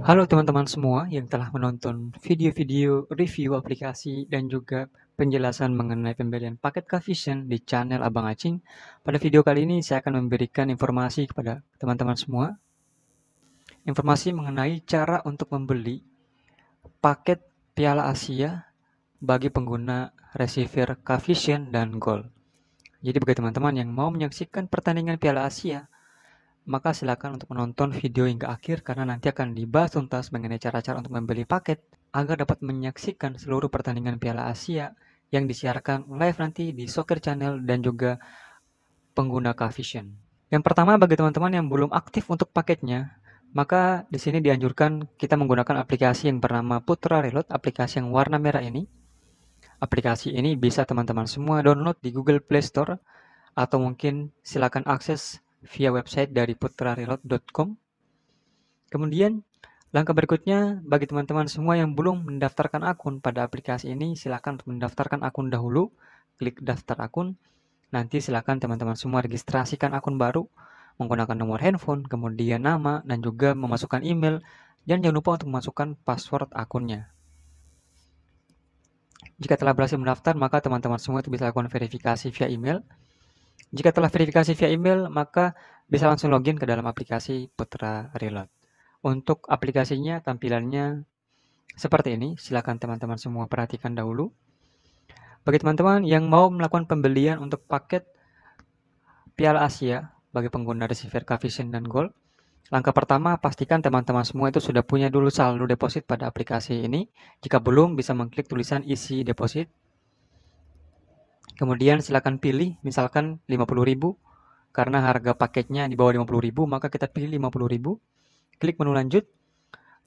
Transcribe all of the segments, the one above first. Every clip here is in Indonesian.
Halo teman-teman semua yang telah menonton video-video review aplikasi dan juga penjelasan mengenai pembelian paket KaVision di channel Abang Acing. Pada video kali ini saya akan memberikan informasi kepada teman-teman semua. Informasi mengenai cara untuk membeli paket Piala Asia bagi pengguna receiver KaVision dan Gold. Jadi bagi teman-teman yang mau menyaksikan pertandingan Piala Asia maka silakan untuk menonton video hingga akhir karena nanti akan dibahas tuntas mengenai cara-cara untuk membeli paket agar dapat menyaksikan seluruh pertandingan Piala Asia yang disiarkan live nanti di Soccer Channel dan juga pengguna Kavision. Yang pertama bagi teman-teman yang belum aktif untuk paketnya, maka di sini dianjurkan kita menggunakan aplikasi yang bernama Putra Reload, aplikasi yang warna merah ini. Aplikasi ini bisa teman-teman semua download di Google Play Store atau mungkin silakan akses via website dari putrarelot.com. Kemudian, langkah berikutnya bagi teman-teman semua yang belum mendaftarkan akun pada aplikasi ini, silakan mendaftarkan akun dahulu, klik daftar akun. Nanti silakan teman-teman semua registrasikan akun baru menggunakan nomor handphone, kemudian nama, dan juga memasukkan email, dan jangan lupa untuk memasukkan password akunnya. Jika telah berhasil mendaftar, maka teman-teman semua itu bisa lakukan verifikasi via email jika telah verifikasi via email, maka bisa langsung login ke dalam aplikasi Putra Reload. Untuk aplikasinya, tampilannya seperti ini. Silakan teman-teman semua perhatikan dahulu. Bagi teman-teman yang mau melakukan pembelian untuk paket Piala Asia bagi pengguna receiver Vision dan Gold, langkah pertama pastikan teman-teman semua itu sudah punya dulu saldo deposit pada aplikasi ini. Jika belum, bisa mengklik tulisan isi deposit Kemudian silakan pilih misalkan 50.000 karena harga paketnya di bawah 50.000 maka kita pilih 50.000. Klik menu lanjut.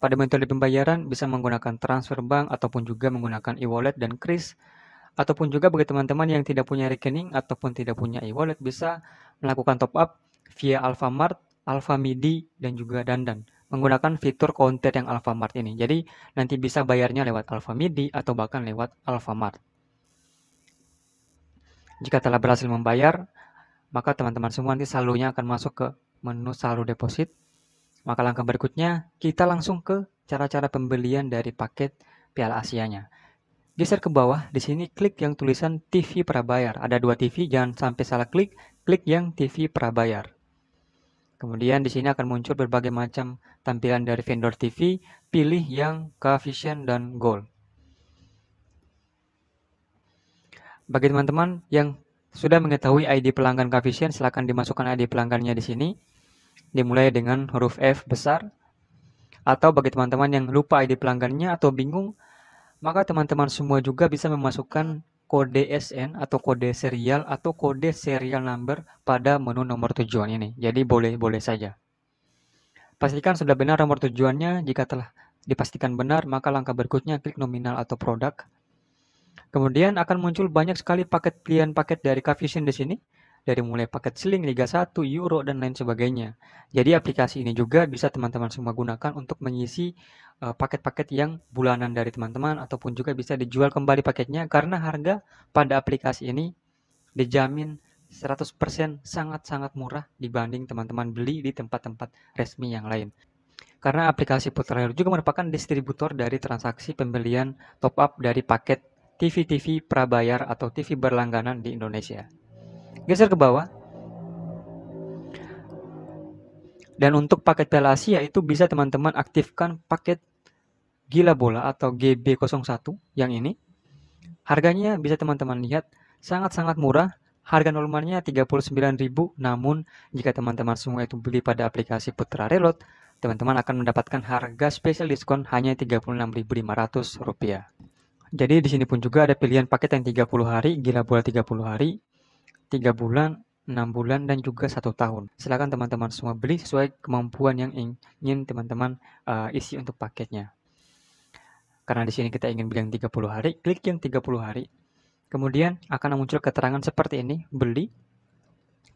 Pada metode pembayaran bisa menggunakan transfer bank ataupun juga menggunakan e-wallet dan kris ataupun juga bagi teman-teman yang tidak punya rekening ataupun tidak punya e-wallet bisa melakukan top up via Alfamart, Alfamidi dan juga Dandan menggunakan fitur counter yang Alfamart ini. Jadi nanti bisa bayarnya lewat Alfamidi atau bahkan lewat Alfamart. Jika telah berhasil membayar, maka teman-teman semua nanti saldonya akan masuk ke menu saldo deposit. Maka langkah berikutnya, kita langsung ke cara-cara pembelian dari paket Piala Asia-nya. Geser ke bawah, di sini klik yang tulisan TV prabayar. Ada dua TV, jangan sampai salah klik, klik yang TV prabayar. Kemudian di sini akan muncul berbagai macam tampilan dari vendor TV, pilih yang coefficient dan Gold. Bagi teman-teman yang sudah mengetahui ID pelanggan koefisien, silakan dimasukkan ID pelanggannya di sini. Dimulai dengan huruf F besar. Atau bagi teman-teman yang lupa ID pelanggannya atau bingung, maka teman-teman semua juga bisa memasukkan kode SN atau kode serial atau kode serial number pada menu nomor tujuan ini. Jadi boleh-boleh saja. Pastikan sudah benar nomor tujuannya. Jika telah dipastikan benar, maka langkah berikutnya klik nominal atau produk. Kemudian akan muncul banyak sekali paket pilihan paket dari Kavision di sini, dari mulai paket Sling, Liga 1, Euro, dan lain sebagainya. Jadi aplikasi ini juga bisa teman-teman semua gunakan untuk mengisi eh, paket-paket uh, yang bulanan dari teman-teman, ataupun juga bisa dijual kembali paketnya, karena harga pada aplikasi ini dijamin 100% sangat-sangat murah dibanding teman-teman beli di tempat-tempat resmi yang lain. Karena aplikasi Putra Hero juga merupakan distributor dari transaksi pembelian top up dari paket TV-TV prabayar atau TV berlangganan di Indonesia. Geser ke bawah. Dan untuk paket Piala Asia itu bisa teman-teman aktifkan paket Gila Bola atau GB01 yang ini. Harganya bisa teman-teman lihat sangat-sangat murah. Harga normalnya 39.000, namun jika teman-teman semua itu beli pada aplikasi Putra Reload, teman-teman akan mendapatkan harga spesial diskon hanya 36.500 rupiah. Jadi di sini pun juga ada pilihan paket yang 30 hari, gila bola 30 hari, 3 bulan, 6 bulan, dan juga 1 tahun. Silahkan teman-teman semua beli sesuai kemampuan yang ingin teman-teman uh, isi untuk paketnya. Karena di sini kita ingin beli yang 30 hari, klik yang 30 hari. Kemudian akan muncul keterangan seperti ini, beli,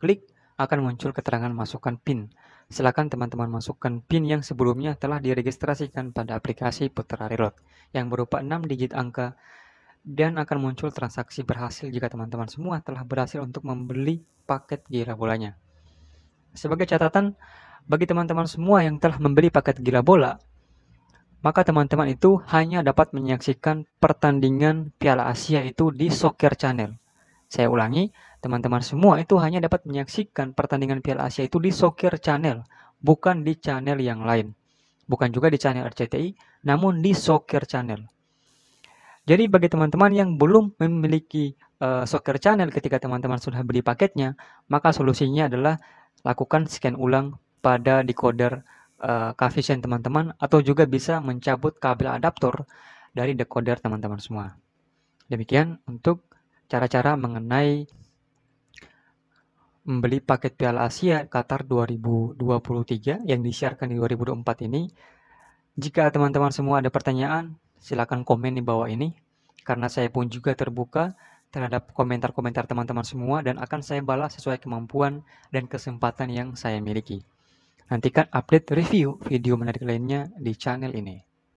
klik, akan muncul keterangan masukkan PIN. Silakan teman-teman masukkan PIN yang sebelumnya telah diregistrasikan pada aplikasi Putra Reload yang berupa 6 digit angka dan akan muncul transaksi berhasil jika teman-teman semua telah berhasil untuk membeli paket gila bolanya. Sebagai catatan, bagi teman-teman semua yang telah membeli paket gila bola, maka teman-teman itu hanya dapat menyaksikan pertandingan Piala Asia itu di Soccer Channel. Saya ulangi, teman-teman semua itu hanya dapat menyaksikan pertandingan Piala Asia itu di Soccer Channel, bukan di channel yang lain. Bukan juga di channel RCTI, namun di Soccer Channel. Jadi bagi teman-teman yang belum memiliki uh, Soccer Channel ketika teman-teman sudah beli paketnya, maka solusinya adalah lakukan scan ulang pada decoder uh, teman-teman atau juga bisa mencabut kabel adaptor dari decoder teman-teman semua. Demikian untuk cara-cara mengenai membeli paket Piala Asia Qatar 2023 yang disiarkan di 2024 ini. Jika teman-teman semua ada pertanyaan, silakan komen di bawah ini karena saya pun juga terbuka terhadap komentar-komentar teman-teman semua dan akan saya balas sesuai kemampuan dan kesempatan yang saya miliki. Nantikan update review video menarik lainnya di channel ini.